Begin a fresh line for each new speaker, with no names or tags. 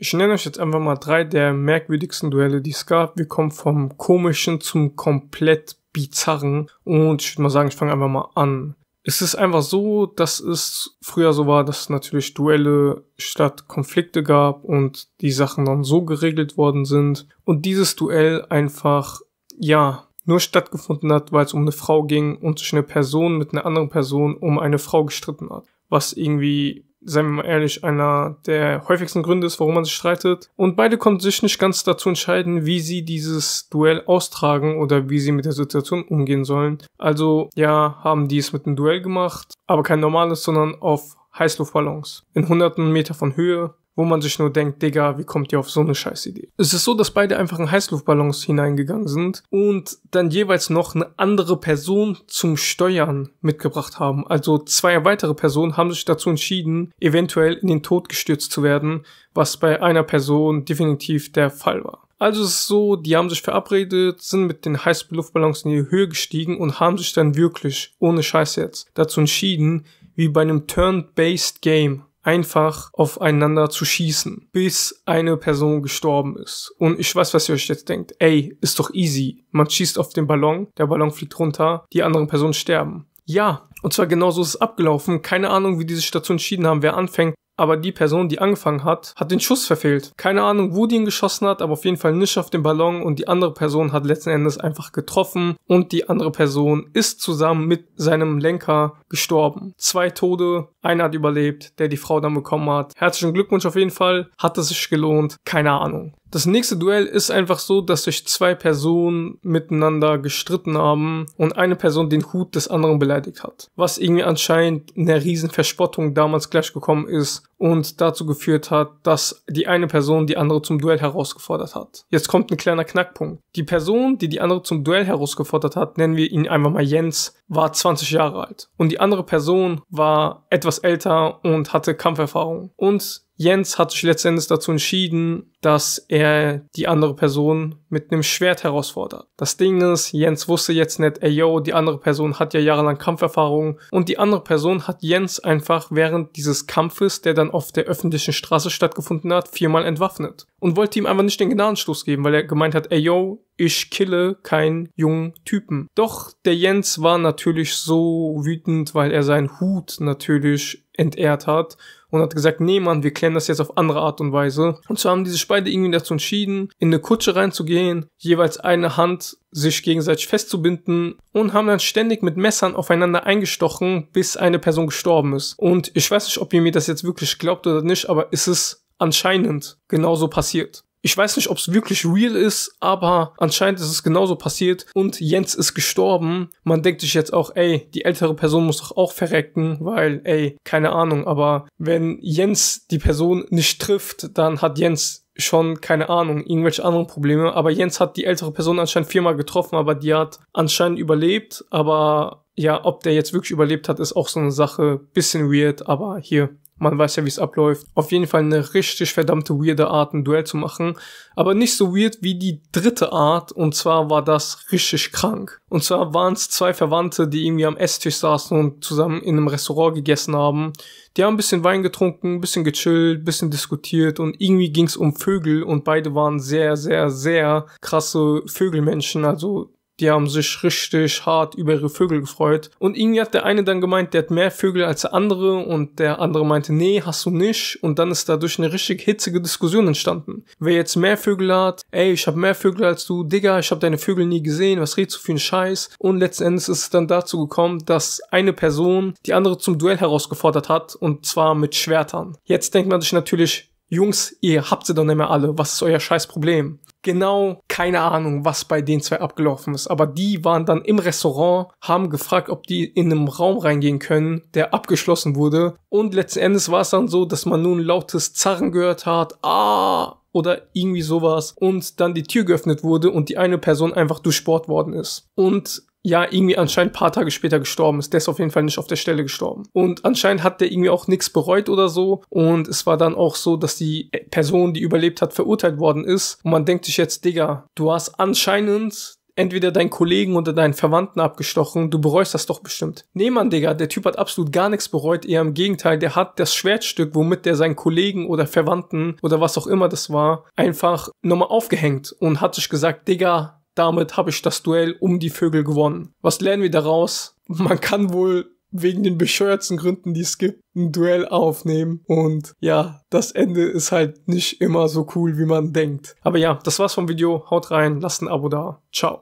Ich nenne euch jetzt einfach mal drei der merkwürdigsten Duelle, die es gab. Wir kommen vom komischen zum komplett bizarren. Und ich würde mal sagen, ich fange einfach mal an. Es ist einfach so, dass es früher so war, dass natürlich Duelle statt Konflikte gab und die Sachen dann so geregelt worden sind. Und dieses Duell einfach, ja, nur stattgefunden hat, weil es um eine Frau ging und sich eine Person mit einer anderen Person um eine Frau gestritten hat. Was irgendwie seien wir mal ehrlich, einer der häufigsten Gründe ist, warum man sich streitet. Und beide konnten sich nicht ganz dazu entscheiden, wie sie dieses Duell austragen oder wie sie mit der Situation umgehen sollen. Also ja, haben die es mit einem Duell gemacht, aber kein normales, sondern auf Heißluftballons in hunderten Meter von Höhe wo man sich nur denkt, Digga, wie kommt ihr auf so eine Idee? Es ist so, dass beide einfach in Heißluftballons hineingegangen sind und dann jeweils noch eine andere Person zum Steuern mitgebracht haben. Also zwei weitere Personen haben sich dazu entschieden, eventuell in den Tod gestürzt zu werden, was bei einer Person definitiv der Fall war. Also es ist so, die haben sich verabredet, sind mit den Heißluftballons in die Höhe gestiegen und haben sich dann wirklich, ohne Scheiß jetzt, dazu entschieden, wie bei einem Turn-Based Game einfach aufeinander zu schießen, bis eine Person gestorben ist. Und ich weiß, was ihr euch jetzt denkt. Ey, ist doch easy. Man schießt auf den Ballon, der Ballon fliegt runter, die anderen Personen sterben. Ja, und zwar genauso ist es abgelaufen. Keine Ahnung, wie diese Station entschieden haben, wer anfängt aber die Person, die angefangen hat, hat den Schuss verfehlt. Keine Ahnung, wo die ihn geschossen hat, aber auf jeden Fall nicht auf den Ballon und die andere Person hat letzten Endes einfach getroffen und die andere Person ist zusammen mit seinem Lenker gestorben. Zwei Tode, einer hat überlebt, der die Frau dann bekommen hat. Herzlichen Glückwunsch auf jeden Fall, hat es sich gelohnt, keine Ahnung. Das nächste Duell ist einfach so, dass sich zwei Personen miteinander gestritten haben und eine Person den Hut des anderen beleidigt hat. Was irgendwie anscheinend einer riesen Verspottung damals gleichgekommen ist und dazu geführt hat, dass die eine Person die andere zum Duell herausgefordert hat. Jetzt kommt ein kleiner Knackpunkt. Die Person, die die andere zum Duell herausgefordert hat, nennen wir ihn einfach mal Jens, war 20 Jahre alt. Und die andere Person war etwas älter und hatte Kampferfahrung. Und Jens hat sich letztendlich dazu entschieden, dass er die andere Person mit einem Schwert herausfordert. Das Ding ist, Jens wusste jetzt nicht, ey yo, die andere Person hat ja jahrelang Kampferfahrung und die andere Person hat Jens einfach während dieses Kampfes, der dann auf der öffentlichen Straße stattgefunden hat, viermal entwaffnet und wollte ihm einfach nicht den Gnadenstoß geben, weil er gemeint hat, ey yo, ich kille keinen jungen Typen. Doch der Jens war natürlich so wütend, weil er seinen Hut natürlich entehrt hat und hat gesagt, nee Mann, wir klären das jetzt auf andere Art und Weise. Und so haben die sich beide irgendwie dazu entschieden, in eine Kutsche reinzugehen, jeweils eine Hand sich gegenseitig festzubinden und haben dann ständig mit Messern aufeinander eingestochen, bis eine Person gestorben ist. Und ich weiß nicht, ob ihr mir das jetzt wirklich glaubt oder nicht, aber ist es anscheinend genauso passiert. Ich weiß nicht, ob es wirklich real ist, aber anscheinend ist es genauso passiert und Jens ist gestorben. Man denkt sich jetzt auch, ey, die ältere Person muss doch auch verrecken, weil, ey, keine Ahnung, aber wenn Jens die Person nicht trifft, dann hat Jens schon, keine Ahnung, irgendwelche anderen Probleme. Aber Jens hat die ältere Person anscheinend viermal getroffen, aber die hat anscheinend überlebt. Aber ja, ob der jetzt wirklich überlebt hat, ist auch so eine Sache. Bisschen weird, aber hier, man weiß ja, wie es abläuft. Auf jeden Fall eine richtig verdammte weirde Art, ein Duell zu machen. Aber nicht so weird wie die dritte Art. Und zwar war das richtig krank. Und zwar waren es zwei Verwandte, die irgendwie am Esstisch saßen und zusammen in einem Restaurant gegessen haben. Die haben ein bisschen Wein getrunken, ein bisschen gechillt, ein bisschen diskutiert und irgendwie ging es um Vögel und beide waren sehr, sehr, sehr krasse Vögelmenschen. Also die haben sich richtig hart über ihre Vögel gefreut. Und irgendwie hat der eine dann gemeint, der hat mehr Vögel als der andere und der andere meinte, nee, hast du nicht. Und dann ist dadurch eine richtig hitzige Diskussion entstanden. Wer jetzt mehr Vögel hat, ey, ich habe mehr Vögel als du, Digga, ich habe deine Vögel nie gesehen, was redest du für einen Scheiß? Und letzten Endes ist es dann dazu gekommen, dass eine Person die andere zum Duell herausgefordert hat und zwar mit Schwertern. Jetzt denkt man sich natürlich, Jungs, ihr habt sie doch nicht mehr alle, was ist euer scheiß Problem? Genau, keine Ahnung, was bei den zwei abgelaufen ist, aber die waren dann im Restaurant, haben gefragt, ob die in einem Raum reingehen können, der abgeschlossen wurde und letzten Endes war es dann so, dass man nun lautes Zarren gehört hat, ah, oder irgendwie sowas und dann die Tür geöffnet wurde und die eine Person einfach durchbohrt worden ist. Und ja irgendwie anscheinend paar Tage später gestorben ist. Der ist auf jeden Fall nicht auf der Stelle gestorben. Und anscheinend hat der irgendwie auch nichts bereut oder so. Und es war dann auch so, dass die Person, die überlebt hat, verurteilt worden ist. Und man denkt sich jetzt, Digga, du hast anscheinend entweder deinen Kollegen oder deinen Verwandten abgestochen, du bereust das doch bestimmt. Nee, Mann, Digga, der Typ hat absolut gar nichts bereut, eher im Gegenteil, der hat das Schwertstück, womit der seinen Kollegen oder Verwandten oder was auch immer das war, einfach nochmal aufgehängt und hat sich gesagt, Digga, damit habe ich das Duell um die Vögel gewonnen. Was lernen wir daraus? Man kann wohl wegen den bescheuerten Gründen, die es gibt, ein Duell aufnehmen. Und ja, das Ende ist halt nicht immer so cool, wie man denkt. Aber ja, das war's vom Video. Haut rein, lasst ein Abo da. Ciao.